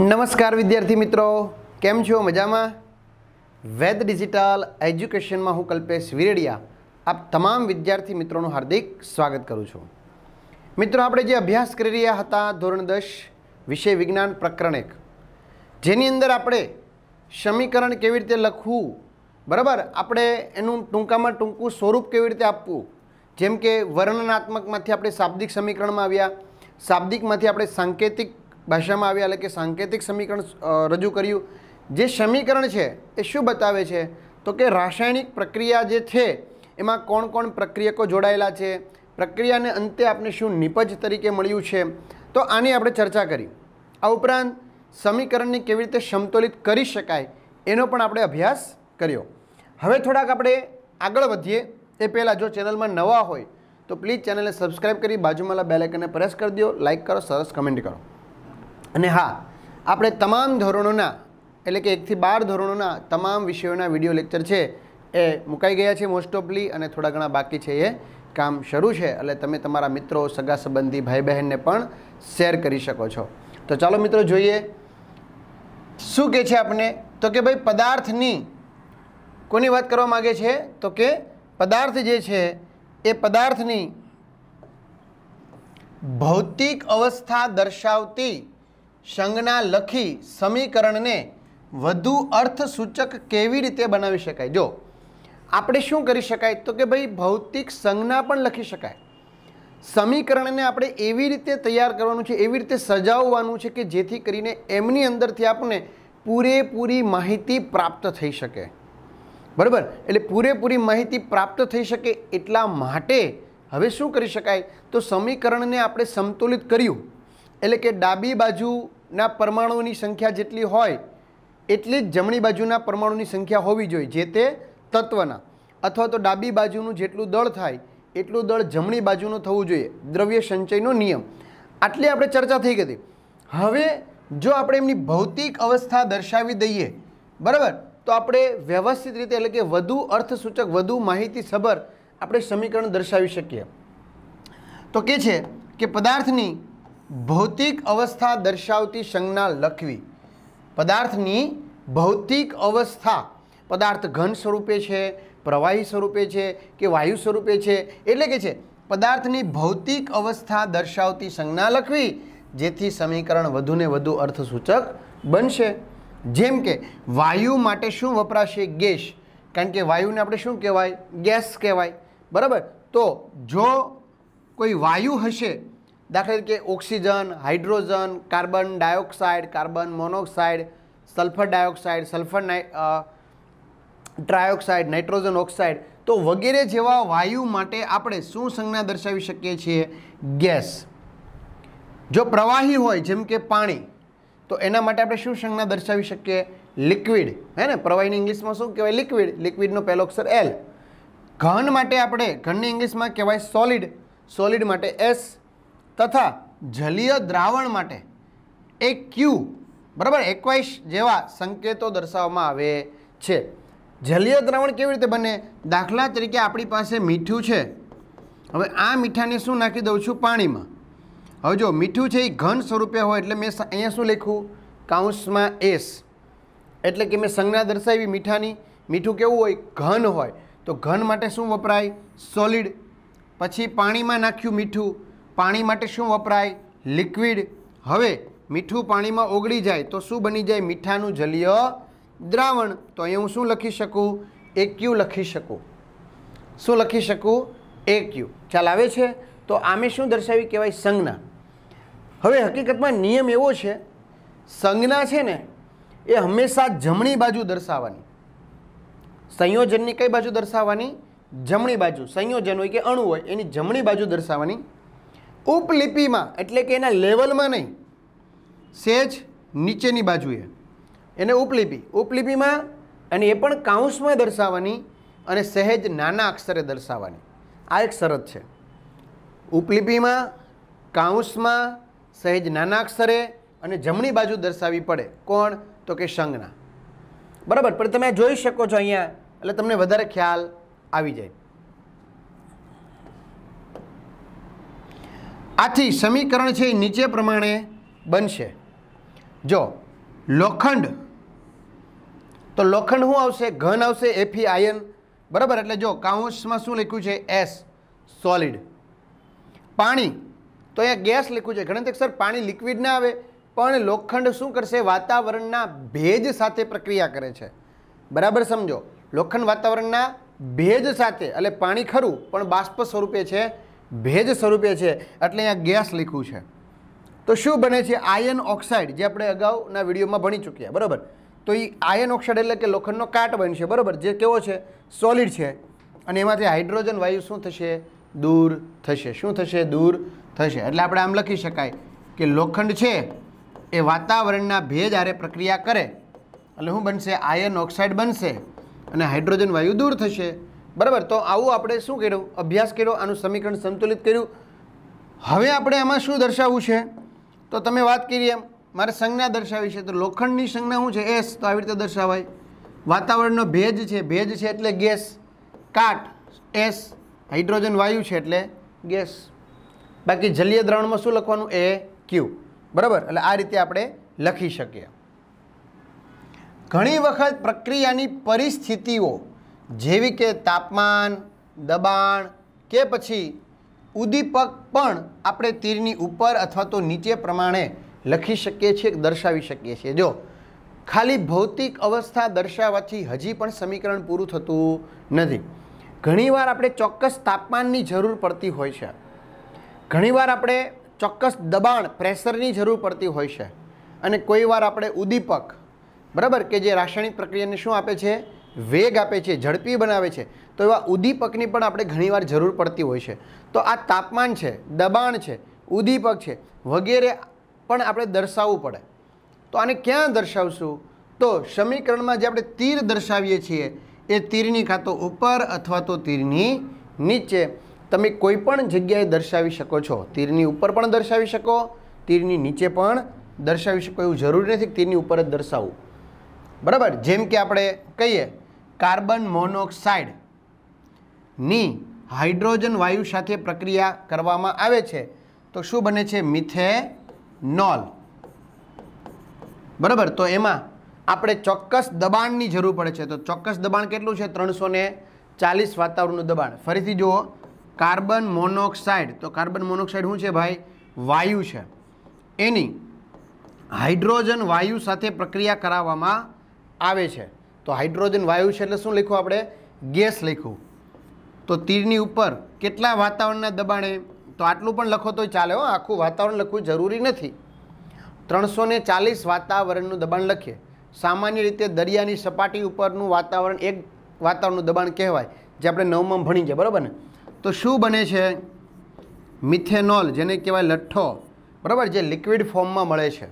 નમસ્કાર વિદ્યાર્થી મિત્રો કેમ છો મજામાં વેદ ડિજિટલ એજ્યુકેશનમાં હું કલ્પેશ વિરેડિયા આપ તમામ વિદ્યાર્થી મિત્રોનું હાર્દિક સ્વાગત કરું છું મિત્રો આપણે જે અભ્યાસ કરી રહ્યા હતા ધોરણ દસ વિષય વિજ્ઞાન પ્રકરણ એક જેની અંદર આપણે સમીકરણ કેવી રીતે લખવું બરાબર આપણે એનું ટૂંકામાં ટૂંકું સ્વરૂપ કેવી રીતે આપવું જેમ કે વર્ણનાત્મકમાંથી આપણે શાબ્દિક સમીકરણમાં આવ્યા શાબ્દિકમાંથી આપણે સાંકેતિક ભાષામાં આવ્યા એટલે કે સાંકેતિક સમીકરણ રજૂ કર્યું જે સમીકરણ છે એ શું બતાવે છે તો કે રાસાયણિક પ્રક્રિયા જે છે એમાં કોણ કોણ પ્રક્રિયકો જોડાયેલા છે પ્રક્રિયાને અંતે આપણે શું નિપજ તરીકે મળ્યું છે તો આની આપણે ચર્ચા કરી આ ઉપરાંત સમીકરણને કેવી રીતે સમતોલિત કરી શકાય એનો પણ આપણે અભ્યાસ કર્યો હવે થોડાક આપણે આગળ વધીએ એ પહેલાં જો ચેનલમાં નવા હોય તો પ્લીઝ ચેનલને સબસ્ક્રાઈબ કરી બાજુમાંલા બેલાઇકનને પ્રેસ કરી દો લાઇક કરો સરસ કમેન્ટ કરો અને હા આપણે તમામ ધોરણોના એટલે કે એકથી બાર ધોરણોના તમામ વિષયોના વિડીયો લેક્ચર છે એ મુકાઈ ગયા છે મોસ્ટ ઓફલી અને થોડા ઘણા બાકી છે એ કામ શરૂ છે એટલે તમે તમારા મિત્રો સગા સંબંધી ભાઈ બહેનને પણ શેર કરી શકો છો તો ચાલો મિત્રો જોઈએ શું કહે છે આપણે તો કે ભાઈ પદાર્થની કોની વાત કરવા માગે છે તો કે પદાર્થ જે છે એ પદાર્થની ભૌતિક અવસ્થા દર્શાવતી સંજ્ઞા લખી સમીકરણને વધુ અર્થસૂચક કેવી રીતે બનાવી શકાય જો આપણે શું કરી શકાય તો કે ભાઈ ભૌતિક સંજ્ઞા પણ લખી શકાય સમીકરણને આપણે એવી રીતે તૈયાર કરવાનું છે એવી રીતે સજાવવાનું છે કે જેથી કરીને એમની અંદરથી આપણને પૂરેપૂરી માહિતી પ્રાપ્ત થઈ શકે બરાબર એટલે પૂરેપૂરી માહિતી પ્રાપ્ત થઈ શકે એટલા માટે હવે શું કરી શકાય તો સમીકરણને આપણે સંતુલિત કર્યું એટલે કે ડાબી બાજુના પરમાણુઓની સંખ્યા જેટલી હોય એટલી જ જમણી બાજુના પરમાણુની સંખ્યા હોવી જોઈએ જે તે તત્વના અથવા તો ડાબી બાજુનું જેટલું દળ થાય એટલું દળ જમણી બાજુનું થવું જોઈએ દ્રવ્ય સંચયનો નિયમ આટલી આપણે ચર્ચા થઈ ગઈ હવે જો આપણે એમની ભૌતિક અવસ્થા દર્શાવી દઈએ બરાબર તો આપણે વ્યવસ્થિત રીતે એટલે કે વધુ અર્થસૂચક વધુ માહિતીસભર આપણે સમીકરણ દર્શાવી શકીએ તો કે છે કે પદાર્થની ભૌતિક અવસ્થા દર્શાવતી સંજ્ઞા લખવી પદાર્થની ભૌતિક અવસ્થા પદાર્થ ઘન સ્વરૂપે છે પ્રવાહી સ્વરૂપે છે કે વાયુ સ્વરૂપે છે એટલે કે છે પદાર્થની ભૌતિક અવસ્થા દર્શાવતી સંજ્ઞા લખવી જેથી સમીકરણ વધુને વધુ અર્થસૂચક બનશે જેમ કે વાયુ માટે શું વપરાશે ગેસ કારણ કે વાયુને આપણે શું કહેવાય ગેસ કહેવાય બરાબર તો જો કોઈ વાયુ હશે દાખલા તરીકે oxygen hydrogen carbon dioxide carbon monoxide sulphur dioxide sulphur trioxide nitrogen oxide તો વગેરે જેવા વાયુ માટે આપણે શું સંજ્ઞા દર્શાવી શકીએ છીએ ગેસ જો પ્રવાહી હોય જેમ કે પાણી તો એના માટે આપણે શું સંજ્ઞા દર્શાવી શકીએ લિક્વિડ હે ને પ્રવાહીની ઇંગ્લિશમાં શું કહેવાય લિક્વિડ લિક્વિડનો પહેલો અક્ષર એલ ઘન માટે આપણે ઘનની ઇંગ્લિશમાં કહેવાય સોલિડ સોલિડ માટે એસ તથા જલીય દ્રાવણ માટે એક ક્યુ બરાબર એકવાઈસ જેવા સંકેતો દર્શાવવામાં આવે છે જલીય દ્રાવણ કેવી રીતે બને દાખલા તરીકે આપણી પાસે મીઠું છે હવે આ મીઠાને શું નાખી દઉં છું પાણીમાં હવે જો મીઠું છે એ ઘન સ્વરૂપે હોય એટલે મેં અહીંયા શું લખ્યું કાઉન્સમાં એસ એટલે કે મેં સંજ્ઞા દર્શાવી મીઠાની મીઠું કેવું હોય ઘન હોય તો ઘન માટે શું વપરાય સોલિડ પછી પાણીમાં નાખ્યું મીઠું પાણી માટે શું વપરાય લિક્વિડ હવે મીઠું પાણીમાં ઓગળી જાય તો શું બની જાય મીઠાનું જલીય દ્રાવણ તો અહીં હું શું લખી શકું એ એક્યુ લખી શકું શું લખી શકું એ એક્યુ ચાલ આવે છે તો આમે શું દર્શાવી કહેવાય સંજ્ઞા હવે હકીકતમાં નિયમ એવો છે સંજ્ઞા છે ને એ હંમેશા જમણી બાજુ દર્શાવવાની સંયોજનની કઈ બાજુ દર્શાવવાની જમણી બાજુ સંયોજન હોય કે અણુ હોય એની જમણી બાજુ દર્શાવવાની ઉપલિપિમાં એટલે કે એના લેવલમાં નહીં સેજ નીચેની બાજુએ એને ઉપલિપિ ઉપલિપિમાં અને એ પણ કાઉન્સમાં દર્શાવવાની અને સહેજ નાના અક્ષરે દર્શાવવાની આ એક શરત છે ઉપલિપિમાં કાઉન્સમાં સહેજ નાના અક્ષરે અને જમણી બાજુ દર્શાવવી પડે કોણ તો કે સંજ્ઞા બરાબર પણ તમે જોઈ શકો છો અહીંયા એટલે તમને વધારે ખ્યાલ આવી જાય આથી સમીકરણ છે એ નીચે પ્રમાણે બનશે જો લોખંડ તો લોખંડ શું આવશે ઘન આવશે એફી આયન બરાબર એટલે જો કાઉન્સમાં શું લખ્યું છે એસ સોલિડ પાણી તો અહીંયા ગેસ લખ્યું છે ઘણા સર પાણી લિક્વિડ ના આવે પણ લોખંડ શું કરશે વાતાવરણના ભેજ સાથે પ્રક્રિયા કરે છે બરાબર સમજો લોખંડ વાતાવરણના ભેજ સાથે એટલે પાણી ખરું પણ બાષ્પ સ્વરૂપે છે ભેજ સ્વરૂપે છે એટલે અહીંયા ગેસ લખ્યું છે તો શું બને છે આયન ઓક્સાઇડ જે આપણે અગાઉના વિડીયોમાં ભણી ચૂક્યા બરાબર તો એ આયન ઓક્સાઇડ એટલે કે લોખંડનો કાટ બનશે બરાબર જે કેવો છે સોલિડ છે અને એમાંથી હાઇડ્રોજન વાયુ શું થશે દૂર થશે શું થશે દૂર થશે એટલે આપણે આમ લખી શકાય કે લોખંડ છે એ વાતાવરણના ભેજ આરે પ્રક્રિયા કરે એટલે શું બનશે આયન ઓક્સાઇડ બનશે અને હાઇડ્રોજન વાયુ દૂર થશે બરાબર તો આવું આપણે શું કર્યું અભ્યાસ કર્યો આનું સમીકરણ સંતુલિત કર્યું હવે આપણે આમાં શું દર્શાવવું છે તો તમે વાત કરીએ એમ મારે સંજ્ઞા દર્શાવી છે તો લોખંડની સંજ્ઞા શું છે એસ તો આવી રીતે દર્શાવાય વાતાવરણનો ભેજ છે ભેજ છે એટલે ગેસ કાટ એસ હાઇડ્રોજન વાયુ છે એટલે ગેસ બાકી જલીય દ્રવણમાં શું લખવાનું એ ક્યુ બરાબર એટલે આ રીતે આપણે લખી શકીએ ઘણી વખત પ્રક્રિયાની પરિસ્થિતિઓ જેવી કે તાપમાન દબાણ કે પછી ઉદ્દીપક પણ આપણે તીરની ઉપર અથવા તો નીચે પ્રમાણે લખી શકીએ છીએ દર્શાવી શકીએ છીએ જો ખાલી ભૌતિક અવસ્થા દર્શાવવાથી હજી પણ સમીકરણ પૂરું થતું નથી ઘણીવાર આપણે ચોક્કસ તાપમાનની જરૂર પડતી હોય છે ઘણીવાર આપણે ચોક્કસ દબાણ પ્રેશરની જરૂર પડતી હોય છે અને કોઈ વાર આપણે ઉદ્દીપક બરાબર કે જે રાસાયણિક પ્રક્રિયાને શું આપે છે વેગ આપે છે ઝડપી બનાવે છે તો એવા ઉદ્દીપકની પણ આપણે ઘણીવાર જરૂર પડતી હોય છે તો આ તાપમાન છે દબાણ છે ઉદ્દીપક છે વગેરે પણ આપણે દર્શાવવું પડે તો આને ક્યાં દર્શાવશું તો સમીકરણમાં જે આપણે તીર દર્શાવીએ છીએ એ તીરની કાં તો ઉપર અથવા તો તીરની નીચે તમે કોઈ પણ જગ્યાએ દર્શાવી શકો છો તીરની ઉપર પણ દર્શાવી શકો તીરની નીચે પણ દર્શાવી શકો એવું જરૂરી નથી તીરની ઉપર જ દર્શાવવું બરાબર જેમ કે આપણે કહીએ કાર્બન મોનોક્સાઇડની હાઇડ્રોજન વાયુ સાથે પ્રક્રિયા કરવામાં આવે છે તો શું બને છે મિથેનોલ બરાબર તો એમાં આપણે ચોક્કસ દબાણની જરૂર પડે છે તો ચોક્કસ દબાણ કેટલું છે ત્રણસો ચાલીસ વાતાવરણનું દબાણ ફરીથી જુઓ કાર્બન મોનોક્સાઇડ તો કાર્બન મોનોક્સાઇડ શું છે ભાઈ વાયુ છે એની હાઇડ્રોજન વાયુ સાથે પ્રક્રિયા કરાવવામાં આવે છે તો હાઇડ્રોજન વાયુ છે એટલે શું લખ્યું આપણે ગેસ લખ્યું તો તીરની ઉપર કેટલા વાતાવરણના દબાણે તો આટલું પણ લખો તો ચાલે હો આખું વાતાવરણ લખવું જરૂરી નથી ત્રણસો ને ચાલીસ વાતાવરણનું દબાણ લખીએ સામાન્ય રીતે દરિયાની સપાટી ઉપરનું વાતાવરણ એક વાતાવરણનું દબાણ કહેવાય જે આપણે નવમાં ભણી ગયા બરાબર ને તો શું બને છે મિથેનોલ જેને કહેવાય લઠ્ઠો બરાબર જે લિક્વિડ ફોર્મમાં મળે છે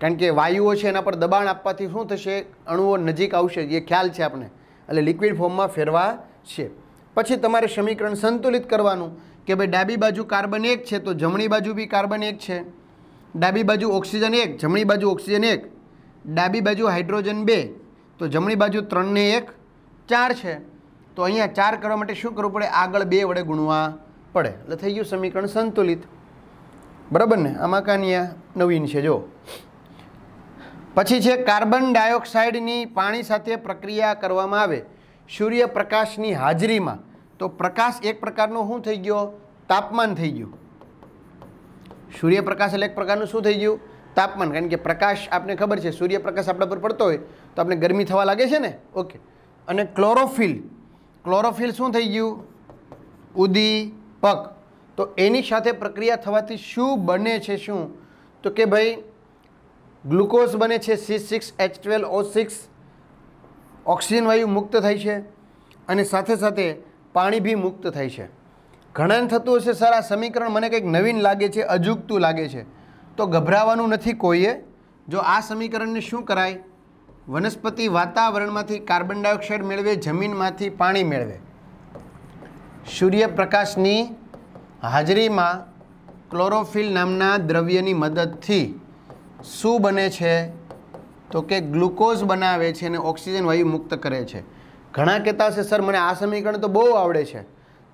કારણ કે વાયુઓ છે એના પર દબાણ આપવાથી શું થશે અણુઓ નજીક આવશે એ ખ્યાલ છે આપણે એટલે લિક્વિડ ફોર્મમાં ફેરવા છે પછી તમારે સમીકરણ સંતુલિત કરવાનું કે ભાઈ ડાબી બાજુ કાર્બન એક છે તો જમણી બાજુ બી કાર્બન એક છે ડાબી બાજુ ઓક્સિજન એક જમણી બાજુ ઓક્સિજન એક ડાબી બાજુ હાઇડ્રોજન બે તો જમણી બાજુ ત્રણને એક ચાર છે તો અહીંયા ચાર કરવા માટે શું કરવું પડે આગળ બે વડે ગુણવા પડે એટલે થઈ ગયું સમીકરણ સંતુલિત બરાબર ને આમાં કાનિયા નવીન છે જો પછી છે કાર્બન ડાયોક્સાઇડની પાણી સાથે પ્રક્રિયા કરવામાં આવે સૂર્યપ્રકાશની હાજરીમાં તો પ્રકાશ એક પ્રકારનો શું થઈ ગયો તાપમાન થઈ ગયું સૂર્યપ્રકાશ એટલે એક પ્રકારનું શું થઈ ગયું તાપમાન કારણ કે પ્રકાશ આપને ખબર છે સૂર્યપ્રકાશ આપણા પર પડતો હોય તો આપણે ગરમી થવા લાગે છે ને ઓકે અને ક્લોરોફિલ ક્લોરોફિલ શું થઈ ગયું ઉદીપક તો એની સાથે પ્રક્રિયા થવાથી શું બને છે શું તો કે ભાઈ ગ્લુકોઝ બને છે C six H twelve O six oxygen વાયુ મુક્ત થાય છે અને સાથે સાથે પાણી બી મુક્ત થાય છે ઘણાને થતું હશે સર આ સમીકરણ મને કંઈક નવીન લાગે છે અજુગતું લાગે છે તો ગભરાવાનું નથી કોઈએ જો આ સમીકરણને શું કરાય વનસ્પતિ વાતાવરણમાંથી કાર્બન ડાયોક્સાઇડ મેળવે જમીનમાંથી પાણી મેળવે સૂર્યપ્રકાશની હાજરીમાં ક્લોરોફિલ નામના દ્રવ્યની મદદથી શું બને છે તો કે ગ્લુકોઝ બનાવે છે અને ઓક્સિજન વાયુ મુક્ત કરે છે ઘણા કહેતા હશે સર મને આ સમીકરણ તો બહુ આવડે છે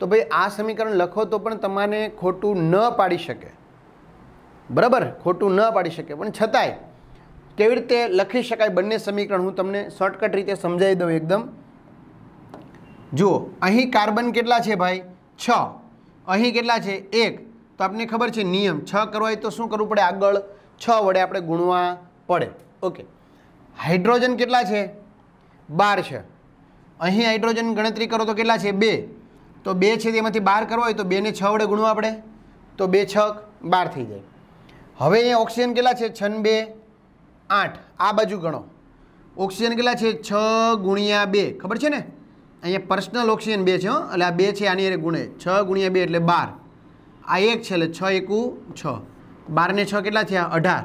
તો ભાઈ આ સમીકરણ લખો તો પણ તમારે ખોટું ન પાડી શકે બરાબર ખોટું ન પાડી શકે પણ છતાંય કેવી રીતે લખી શકાય બંને સમીકરણ હું તમને શોર્ટકટ રીતે સમજાવી દઉં એકદમ જુઓ અહીં કાર્બન કેટલા છે ભાઈ છ અહીં કેટલા છે એક તો આપને ખબર છે નિયમ છ કરવા તો શું કરવું પડે આગળ છ વડે આપણે ગુણવા પડે ઓકે હાઇડ્રોજન કેટલા છે બાર છે અહીં હાઇડ્રોજન ગણતરી કરો તો કેટલા છે બે તો બે છે તેમાંથી બાર કરવો હોય તો બેને છ વડે ગુણવા પડે તો બે છક બાર થઈ જાય હવે અહીંયા ઓક્સિજન કેટલા છે છન બે આઠ આ બાજુ ગણો ઓક્સિજન કેટલા છે છ ગુણ્યા બે ખબર છે ને અહીંયા પર્સનલ ઓક્સિજન બે છે એટલે આ બે છે આની ગુણે છ ગુણ્યા બે એટલે બાર આ એક છે એટલે છ એકું છ બારને છ કેટલા થયા અઢાર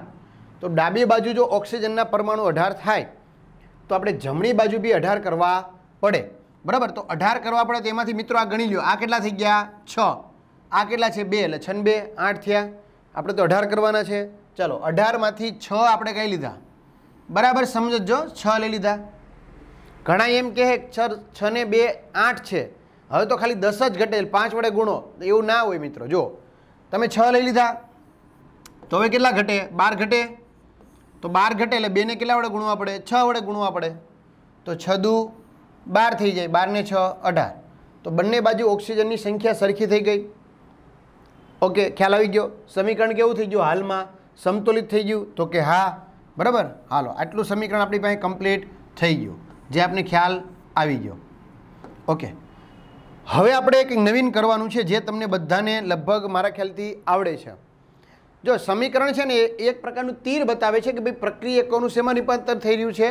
તો ડાબી બાજુ જો ઓક્સિજનના પરમાણુ અઢાર થાય તો આપણે જમણી બાજુ બી અઢાર કરવા પડે બરાબર તો અઢાર કરવા પડે તેમાંથી મિત્રો આ ગણી લ્યો આ કેટલા થઈ ગયા છ આ કેટલા છે બે એટલે છન બે આઠ થયા આપણે તો અઢાર કરવાના છે ચલો અઢારમાંથી છ આપણે કહી લીધા બરાબર સમજો છ લઈ લીધા ઘણા એમ કહે છ ને બે આઠ છે હવે તો ખાલી દસ જ ઘટેલ પાંચ વડે ગુણો એવું ના હોય મિત્રો જો તમે છ લઈ લીધા તો હવે કેટલા ઘટે બાર ઘટે તો બાર ઘટે એટલે બેને કેટલા વડે ગુણવા પડે છ વડે ગુણવા પડે તો છ દુ બાર થઈ જાય બારને છ અઢાર તો બંને બાજુ ઓક્સિજનની સંખ્યા સરખી થઈ ગઈ ઓકે ખ્યાલ આવી ગયો સમીકરણ કેવું થઈ ગયું હાલમાં સમતોલિત થઈ ગયું તો કે હા બરાબર હાલો આટલું સમીકરણ આપણી પાસે કમ્પ્લીટ થઈ ગયું જે આપને ખ્યાલ આવી ગયો ઓકે હવે આપણે એક નવીન કરવાનું છે જે તમને બધાને લગભગ મારા ખ્યાલથી આવડે છે જો સમીકરણ છે ને એક પ્રકારનું તીર બતાવે છે કે ભાઈ પ્રક્રિયકોનું શેમાં રૂપાંતર થઈ રહ્યું છે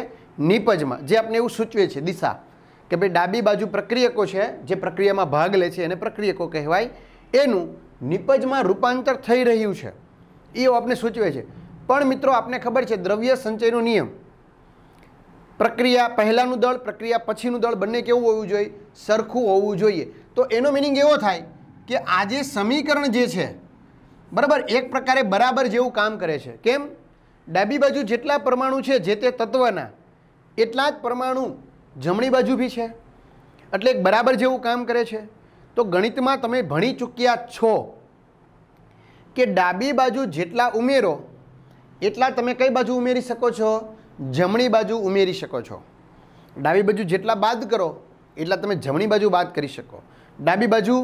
નિપજમાં જે આપણે એવું સૂચવે છે દિશા કે ભાઈ ડાબી બાજુ પ્રક્રિયકો છે જે પ્રક્રિયામાં ભાગ લે છે એને પ્રક્રિયકો કહેવાય એનું નિપજમાં રૂપાંતર થઈ રહ્યું છે એ આપણે સૂચવે છે પણ મિત્રો આપને ખબર છે દ્રવ્ય સંચયનો નિયમ પ્રક્રિયા પહેલાંનું દળ પ્રક્રિયા પછીનું દળ બંને કેવું હોવું જોઈએ સરખું હોવું જોઈએ તો એનો મિનિંગ એવો થાય કે આજે સમીકરણ જે છે બરાબર એક પ્રકારે બરાબર જેવું કામ કરે છે કેમ ડાબી બાજુ જેટલા પરમાણુ છે જે તે તત્વના એટલા જ પરમાણુ જમણી બાજુ બી છે એટલે બરાબર જેવું કામ કરે છે તો ગણિતમાં તમે ભણી ચૂક્યા છો કે ડાબી બાજુ જેટલા ઉમેરો એટલા તમે કઈ બાજુ ઉમેરી શકો છો જમણી બાજુ ઉમેરી શકો છો ડાબી બાજુ જેટલા બાદ કરો એટલા તમે જમણી બાજુ બાદ કરી શકો ડાબી બાજુ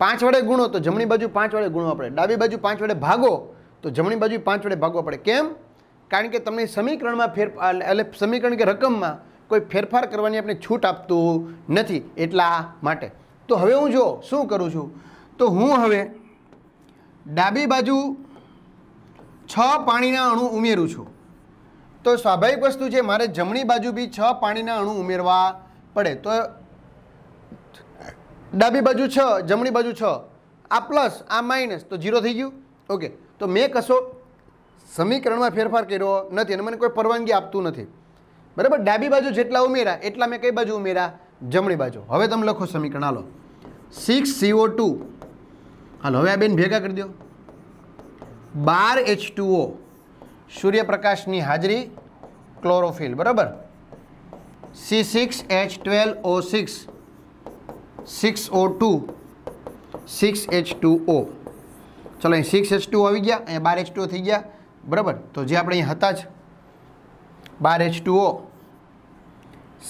પાંચ વડે ગુણો તો જમણી બાજુ પાંચ વડે ગુણો આપણે ડાબી બાજુ પાંચ વડે ભાગો તો જમણી બાજુ પાંચ વડે ભાગો પડે કેમ કારણ કે તમને સમીકરણમાં ફેર એટલે સમીકરણ કે રકમમાં કોઈ ફેરફાર કરવાની આપણે છૂટ આપતું નથી એટલા માટે તો હવે હું જો શું કરું છું તો હું હવે ડાબી બાજુ છ પાણીના અણુ ઉમેરું છું તો સ્વાભાવિક વસ્તુ છે મારે જમણી બાજુ બી છ પાણીના અણુ ઉમેરવા પડે તો ડાબી બાજુ છ જમણી બાજુ છ આ પ્લસ આ માઇનસ તો જીરો થઈ ગયું ઓકે તો મેં કશો સમીકરણમાં ફેરફાર કર્યો નથી અને મને કોઈ પરવાનગી આપતું નથી બરાબર ડાબી બાજુ જેટલા ઉમેરા એટલા મેં કઈ બાજુ ઉમેરા જમણી બાજુ હવે તમે લખો સમીકરણ હાલો સિક્સ સીઓ ટુ હાલો હવે આ બેન ભેગા કરી દો બાર એચ ટુઓ સૂર્યપ્રકાશની હાજરી ક્લોરોફિલ બરાબર C six H twelve O six six O two six H two O ચલો અહીં સિક્સ એચ ટુ આવી ગયા અહીંયા બાર એચ ટુ થઈ ગયા બરાબર તો જે આપણે અહીંયા હતા જ બાર H two O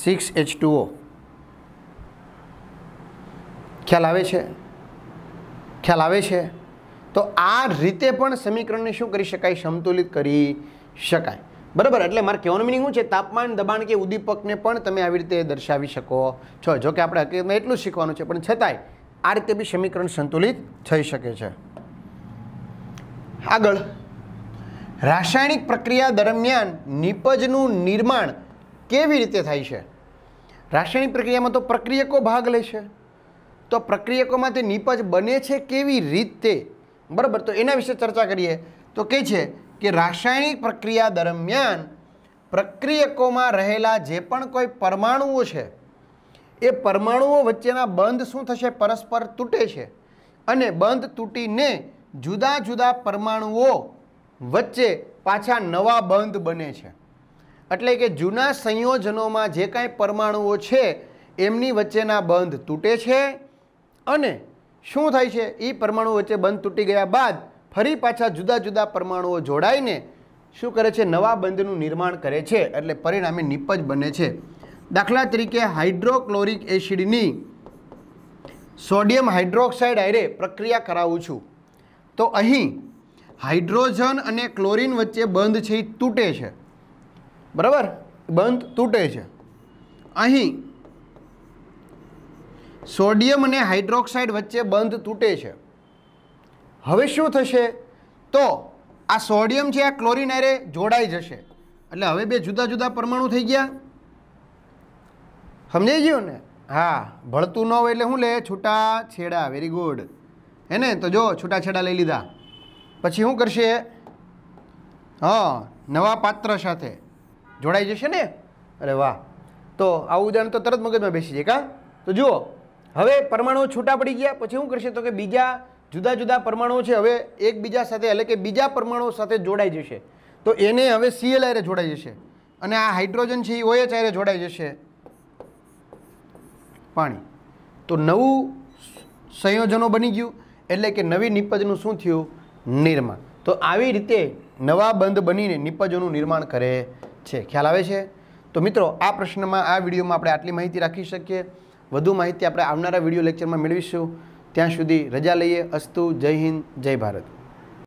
six H two O ખ્યાલ આવે છે ખ્યાલ આવે છે તો આ રીતે પણ સમીકરણને શું કરી શકાય સમતુલિત કરી શકાય બરાબર એટલે મારે કહેવાનું મિનિંગ શું છે તાપમાન દબાણ કે ઉદ્દીપકને પણ તમે આવી રીતે દર્શાવી શકો છો જો કે આપણે હકીકતમાં એટલું શીખવાનું છે પણ છતાંય આ રીતે બી સમીકરણ સંતુલિત થઈ શકે છે આગળ રાસાયણિક પ્રક્રિયા દરમિયાન નિપજનું નિર્માણ કેવી રીતે થાય છે રાસાયણિક પ્રક્રિયામાં તો પ્રક્રિયકો ભાગ લે છે તો પ્રક્રિયકોમાં તે નિપજ બને છે કેવી રીતે બરાબર તો એના વિશે ચર્ચા કરીએ તો કે છે કે રાસાયણિક પ્રક્રિયા દરમિયાન પ્રક્રિયકોમાં રહેલા જે પણ કોઈ પરમાણુઓ છે એ પરમાણુઓ વચ્ચેના બંધ શું થશે પરસ્પર તૂટે છે અને બંધ તૂટીને જુદા જુદા પરમાણુઓ વચ્ચે પાછા નવા બંધ બને છે એટલે કે જૂના સંયોજનોમાં જે કાંઈ પરમાણુઓ છે એમની વચ્ચેના બંધ તૂટે છે અને શું થાય છે એ પરમાણુ વચ્ચે બંધ તૂટી ગયા બાદ ફરી પાછા જુદા જુદા પરમાણુઓ જોડાઈને શું કરે છે નવા બંધનું નિર્માણ કરે છે એટલે પરિણામે નિપજ બને છે દાખલા તરીકે હાઇડ્રોક્લોરિક એસિડની સોડિયમ હાઇડ્રોક્સાઇડ આયરે પ્રક્રિયા કરાવું છું તો અહીં હાઇડ્રોજન અને ક્લોરિન વચ્ચે બંધ છે એ તૂટે છે બરાબર બંધ તૂટે છે અહીં સોડિયમ અને હાઇડ્રોક્સાઇડ વચ્ચે બંધ તૂટે છે હવે શું થશે તો આ સોડિયમ છે આ ક્લોરિન અરે જોડાઈ જશે એટલે હવે બે જુદા જુદા પરમાણુ થઈ ગયા સમજાઈ ગયું ને હા ભળતું ન હોય એટલે શું લે છૂટા છેડા વેરી ગુડ હે ને તો જો છૂટાછેડા લઈ લીધા પછી શું કરશે હા નવા પાત્ર સાથે જોડાઈ જશે ને અરે વાહ તો આવું ઉદાહરણ તો તરત મગજમાં બેસી જાય કા તો જુઓ હવે પરમાણુ છૂટા પડી ગયા પછી શું કરશે તો કે બીજા જુદા જુદા પરમાણુઓ છે હવે એકબીજા સાથે એટલે કે બીજા પરમાણુઓ સાથે જોડાઈ જશે તો એને હવે સીએલ આરે જોડાઈ જશે અને આ હાઇડ્રોજન છે એ ઓએચ આરે જોડાઈ જશે પાણી તો નવું સંયોજનો બની ગયું એટલે કે નવી નિપજનું શું થયું નિર્માણ તો આવી રીતે નવા બંધ બનીને નિપજોનું નિર્માણ કરે છે ખ્યાલ આવે છે તો મિત્રો આ પ્રશ્નમાં આ વિડીયોમાં આપણે આટલી માહિતી રાખી શકીએ વધુ માહિતી આપણે આવનારા વિડીયો લેક્ચરમાં મેળવીશું ત્યાં સુધી રજા લઈએ અસ્તુ જય હિન્દ જય ભારત